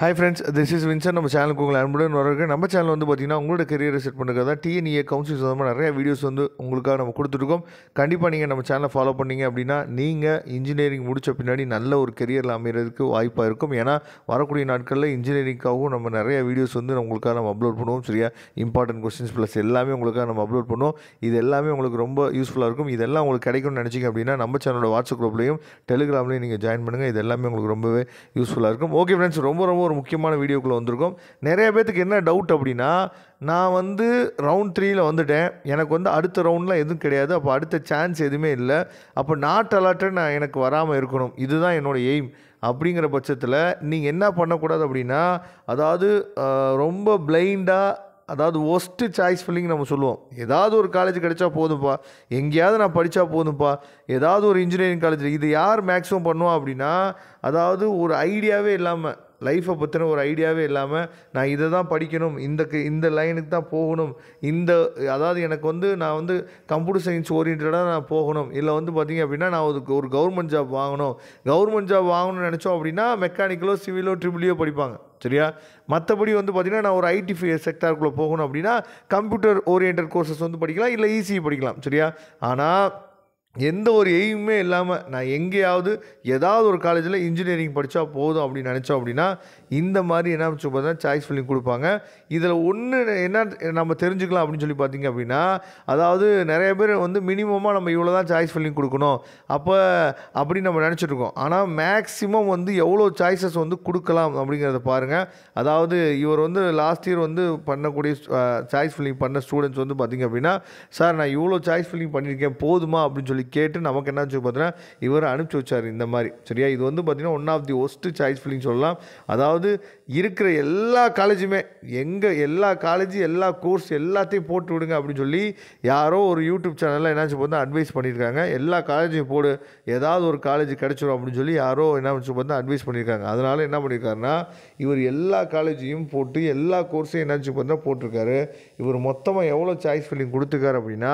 hi friends this is Vinson நம்ம சேனலுக்கு உங்களை அன்புடன் வரக்கு நம்ம சேனல் வந்து பார்த்தீங்கன்னா உங்களோட கெரியரை செட் பண்ணுறதா டிஎன்ஏ கவுன்சில் சம்மந்தமாக நிறைய வீடியோஸ் வந்து உங்களுக்காக நம்ம கொடுத்துருக்கோம் கண்டிப்பாக நீங்கள் நம்ம சேனலை ஃபாலோ பண்ணீங்க அப்படின்னா நீங்கள் இன்ஜினியரிங் முடித்த பின்னாடி நல்ல ஒரு கெரியரில் அமைகிறதுக்கு வாய்ப்பாக இருக்கும் ஏன்னா வரக்கூடிய நாட்களில் இன்ஜினியரிங்காகவும் நம்ம நிறைய வீடியோஸ் வந்து நம்ம உங்களுக்காக நம்ம அப்லோட் பண்ணுவோம் சரியா இம்பார்ட்டன்ட் கொஸ்டின்ஸ் ப்ளஸ் எல்லாமே உங்களுக்காக நம்ம அப்லோட் பண்ணுவோம் இது எல்லாமே உங்களுக்கு ரொம்ப யூஸ்ஃபுல்லாக இருக்கும் இதெல்லாம் உங்களுக்கு கிடைக்கும்னு நினச்சிங்க அப்படின்னா நம்ம சேனலோட வாட்ஸ்அப் குரூப்லேயும் டெலிகிராம்லேயும் நீங்கள் ஜாயின் பண்ணுங்கள் இது எல்லாமே உங்களுக்கு ரொம்பவே யூஸ்ஃபுல்லாக இருக்கும் ஓகே ஃப்ரெண்ட்ஸ் ரொம்ப ரொம்ப ஒரு முக்கியமான வீடியோக்குள்ளே வந்திருக்கோம் நிறைய பேர்த்துக்கு என்ன டவுட் அப்படின்னா நான் வந்து ரவுண்ட் த்ரீயில் வந்துட்டேன் எனக்கு வந்து அடுத்த ரவுண்ட்லாம் எதுவும் கிடையாது அப்போ அடுத்த சான்ஸ் எதுவுமே இல்லை அப்போ நாட் அலாட்டை நான் எனக்கு வராமல் இருக்கணும் இதுதான் என்னோடய எய்ம் அப்படிங்கிற பட்சத்தில் நீங்கள் என்ன பண்ணக்கூடாது அப்படின்னா அதாவது ரொம்ப பிளைண்டாக அதாவது ஒஸ்ட்டு சாய்ஸ் ஃபில்லிங் நம்ம சொல்லுவோம் ஏதாவது ஒரு காலேஜ் கிடைச்சா போதும்ப்பா எங்கேயாவது நான் படித்தா போதும்ப்பா ஏதாவது ஒரு இன்ஜினியரிங் காலேஜ் இது யார் மேக்ஸிமம் பண்ணுவோம் அப்படின்னா அதாவது ஒரு ஐடியாவே இல்லாமல் லைஃப்பை பற்றின ஒரு ஐடியாவே இல்லாமல் நான் இதை தான் படிக்கணும் இந்த இந்த லைனுக்கு தான் போகணும் இந்த அதாவது எனக்கு வந்து நான் வந்து கம்ப்யூட்டர் சயின்ஸ் ஓரியன்டாக நான் போகணும் இல்லை வந்து பார்த்திங்க அப்படின்னா நான் ஒரு ஒரு கவர்மெண்ட் ஜாப் வாங்கணும் கவர்மெண்ட் ஜாப் வாங்கணும்னு நினச்சோம் அப்படின்னா மெக்கானிக்கலோ சிவிலோ ட்ரிபிளியோ படிப்பாங்க சரியா மற்றபடி வந்து பார்த்திங்கன்னா நான் ஒரு ஐடி செக்டாருக்குள்ளே போகணும் அப்படின்னா கம்ப்யூட்டர் ஓரியன்ட் கோர்சஸ் வந்து படிக்கலாம் இல்லை ஈஸி e e படிக்கலாம் சரியா ஆனால் எந்த ஒரு எய்மே இல்லாமல் நான் எங்கேயாவது ஏதாவது ஒரு காலேஜில் இன்ஜினியரிங் படித்தா போதும் அப்படின்னு நினச்சோம் அப்படின்னா இந்த மாதிரி என்ன வச்சு பார்த்தா சாய்ஸ் ஃபில்லிங் கொடுப்பாங்க இதில் ஒன்று என்ன நம்ம தெரிஞ்சுக்கலாம் அப்படின்னு சொல்லி பார்த்திங்க அப்படின்னா அதாவது நிறைய பேர் வந்து மினிமமாக நம்ம இவ்வளோ தான் சாய்ஸ் ஃபில்லிங் கொடுக்கணும் அப்போ அப்படின்னு நம்ம நினச்சிட்ருக்கோம் ஆனால் மேக்ஸிமம் வந்து எவ்வளோ சாய்ஸஸ் வந்து கொடுக்கலாம் அப்படிங்கிறத பாருங்கள் அதாவது இவர் வந்து லாஸ்ட் இயர் வந்து பண்ணக்கூடிய சாய்ஸ் ஃபில்லிங் பண்ண ஸ்டூடெண்ட்ஸ் வந்து பார்த்திங்க அப்படின்னா சார் நான் இவ்வளோ சாய்ஸ் ஃபில்லிங் பண்ணியிருக்கேன் போதுமா அப்படின்னு சொல்லி கேட்டு நமக்கு என்னாச்சு பார்த்தீங்கன்னா இவர் அனுப்பிச்சி வச்சார் இந்த மாதிரி சரியா இது வந்து பார்த்திங்கன்னா one of the worst choice filling சொல்லலாம் அதாவது இருக்கிற எல்லா காலேஜுமே எங்கே எல்லா காலேஜ் எல்லா கோர்ஸ் எல்லாத்தையும் போட்டு விடுங்க அப்படின்னு சொல்லி யாரோ ஒரு யூடியூப் சேனலில் என்னாச்சு பார்த்தா அட்வைஸ் பண்ணியிருக்காங்க எல்லா காலேஜையும் போடு ஏதாவது ஒரு காலேஜ் கிடச்சிரும் அப்படின்னு சொல்லி யாரோ என்ன பார்த்தா அட்வைஸ் பண்ணியிருக்காங்க அதனால் என்ன பண்ணியிருக்காருன்னா இவர் எல்லா காலேஜையும் போட்டு எல்லா கோர்ஸையும் என்னாச்சு பார்த்தா போட்டிருக்காரு இவர் மொத்தமாக எவ்வளோ சாய்ஸ் ஃபில்லிங் கொடுத்துருக்காரு அப்படின்னா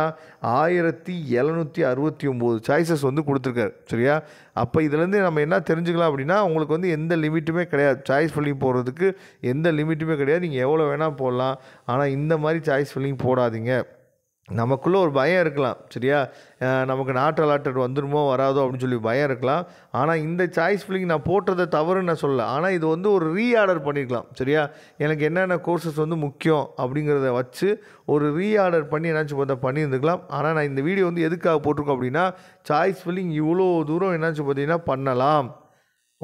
ஆயிரத்தி எழுநூற்றி அறுபத்தி நானூற்றி ஒம்பது சாய்ஸஸ் வந்து கொடுத்துருக்காரு சரியா அப்போ இதுலேருந்து நம்ம என்ன தெரிஞ்சுக்கலாம் அப்படின்னா உங்களுக்கு வந்து எந்த லிமிட்டுமே கிடையாது சாய்ஸ் ஃபில்லிங் போடுறதுக்கு எந்த லிமிட்டுமே கிடையாது நீங்கள் எவ்வளோ வேணால் போடலாம் ஆனால் இந்த மாதிரி சாய்ஸ் ஃபில்லிங் போடாதீங்க நமக்குள்ளே ஒரு பயம் இருக்கலாம் சரியா நமக்கு நாட்டு அலாட்டட் வந்துடுமோ வராதோ அப்படின்னு சொல்லி பயம் இருக்கலாம் ஆனால் இந்த சாய்ஸ் ஃபில்லிங் நான் போட்டதை தவறுன்னு நான் சொல்லலை ஆனால் இது வந்து ஒரு ரீஆர்டர் பண்ணியிருக்கலாம் சரியா எனக்கு என்னென்ன கோர்சஸ் வந்து முக்கியம் அப்படிங்கிறத வச்சு ஒரு ரீஆர்டர் பண்ணி என்னாச்சும் பார்த்தா பண்ணியிருந்துக்கலாம் ஆனால் நான் இந்த வீடியோ வந்து எதுக்காக போட்டிருக்கோம் அப்படின்னா சாய்ஸ் ஃபில்லிங் இவ்வளோ தூரம் என்னாச்சும் பார்த்தீங்கன்னா பண்ணலாம்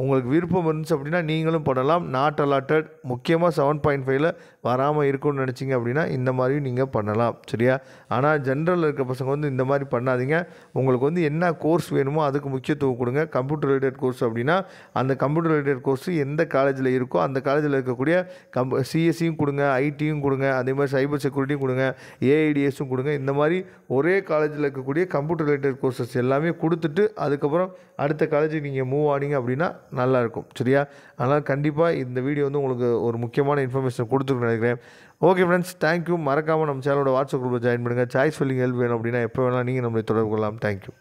உங்களுக்கு விருப்பம் இருந்துச்சு அப்படின்னா நீங்களும் பண்ணலாம் நாட் அலாட்டட் முக்கியமாக செவன் பாயிண்ட் ஃபைவ்ல வராமல் இருக்கும்னு நினச்சிங்க அப்படின்னா இந்த மாதிரியும் நீங்கள் பண்ணலாம் சரியா ஆனால் ஜென்ரலில் இருக்க பசங்க வந்து இந்த மாதிரி பண்ணாதீங்க உங்களுக்கு வந்து என்ன கோர்ஸ் வேணுமோ அதுக்கு முக்கியத்துவம் கொடுங்க கம்ப்யூட்டர் ரிலேட்டட் கோர்ஸ் அப்படின்னா அந்த கம்ப்யூட்டர் ரிலேட்டட் கோர்ஸ் எந்த காலேஜில் இருக்கோ அந்த காலேஜில் இருக்கக்கூடிய கம் சிஎஸ்சியும் e கொடுங்க ஐடியும் கொடுங்க அதே மாதிரி சைபர் செக்யூரிட்டியும் கொடுங்க ஏஐடிஎஸும் கொடுங்க இந்த மாதிரி ஒரே காலேஜில் இருக்கக்கூடிய கம்ப்யூட்டர் ரிலேட்டட் கோர்சஸ் எல்லாமே கொடுத்துட்டு அதுக்கப்புறம் அடுத்த காலேஜுக்கு நீங்கள் மூவ் ஆனீங்க அப்படின்னா நல்லாயிருக்கும் சரியா அதனால் கண்டிப்பாக இந்த வீடியோ வந்து உங்களுக்கு ஒரு முக்கியமான இன்ஃபர்மேஷன் கொடுத்துருக்கேன் நினைக்கிறேன் ஓகே ஃப்ரெண்ட்ஸ் தேங்க்யூ மறக்காமல் நம்ம சேனலோட வாட்ஸ்அப் குரூப்பில் ஜாயின் பண்ணுங்கள் சாய்ஸ் ஃபில்லிங் ஹெல்ப் வேணும் அப்படின்னா எப்போ வேணால் நீங்கள் நம்மளை தொடர்பு கொள்ளலாம் தேங்க்யூ